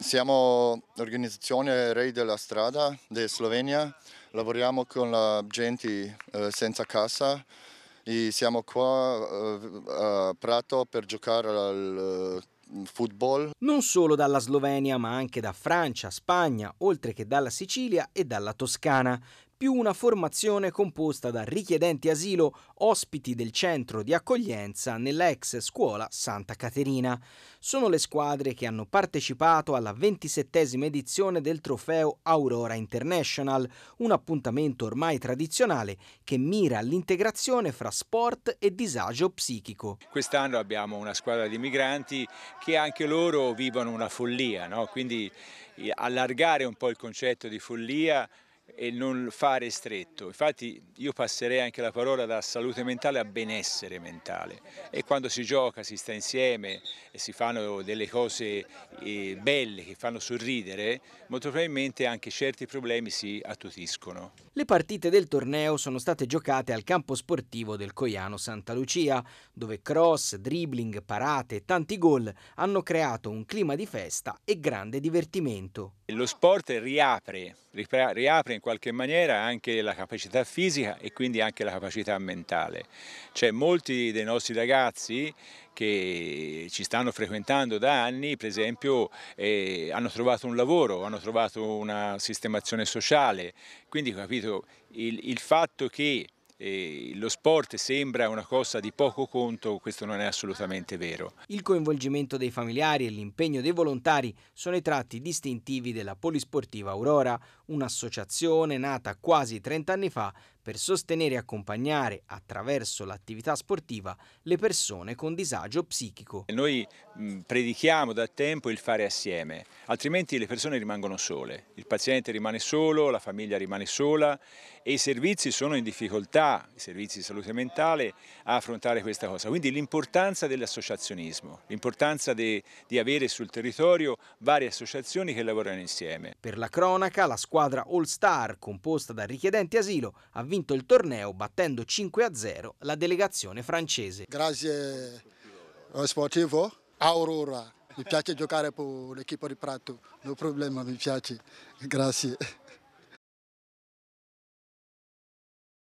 Siamo l'organizzazione Rei della Strada di Slovenia, lavoriamo con la gente eh, senza casa e siamo qua eh, a Prato per giocare al eh, football. Non solo dalla Slovenia ma anche da Francia, Spagna, oltre che dalla Sicilia e dalla Toscana più una formazione composta da richiedenti asilo, ospiti del centro di accoglienza nella ex scuola Santa Caterina. Sono le squadre che hanno partecipato alla 27esima edizione del trofeo Aurora International, un appuntamento ormai tradizionale che mira all'integrazione fra sport e disagio psichico. Quest'anno abbiamo una squadra di migranti che anche loro vivono una follia, no? quindi eh, allargare un po' il concetto di follia e non fare stretto. Infatti io passerei anche la parola da salute mentale a benessere mentale e quando si gioca, si sta insieme e si fanno delle cose eh, belle che fanno sorridere, molto probabilmente anche certi problemi si attutiscono. Le partite del torneo sono state giocate al campo sportivo del Coiano Santa Lucia, dove cross, dribbling, parate e tanti gol hanno creato un clima di festa e grande divertimento. Lo sport riapre, riapre in in qualche maniera anche la capacità fisica e quindi anche la capacità mentale. Cioè molti dei nostri ragazzi che ci stanno frequentando da anni, per esempio, eh, hanno trovato un lavoro, hanno trovato una sistemazione sociale, quindi capito il, il fatto che lo sport sembra una cosa di poco conto, questo non è assolutamente vero. Il coinvolgimento dei familiari e l'impegno dei volontari sono i tratti distintivi della Polisportiva Aurora, un'associazione nata quasi 30 anni fa per sostenere e accompagnare attraverso l'attività sportiva le persone con disagio psichico. Noi predichiamo da tempo il fare assieme, altrimenti le persone rimangono sole, il paziente rimane solo, la famiglia rimane sola e i servizi sono in difficoltà, i servizi di salute mentale, a affrontare questa cosa. Quindi l'importanza dell'associazionismo, l'importanza di avere sul territorio varie associazioni che lavorano insieme. Per la cronaca, la squadra All Star, composta da richiedenti asilo, ha vinto il torneo battendo 5-0 la delegazione francese. Grazie allo sportivo Aurora, mi piace giocare per l'equipo di Prato, non problema, mi piace, grazie.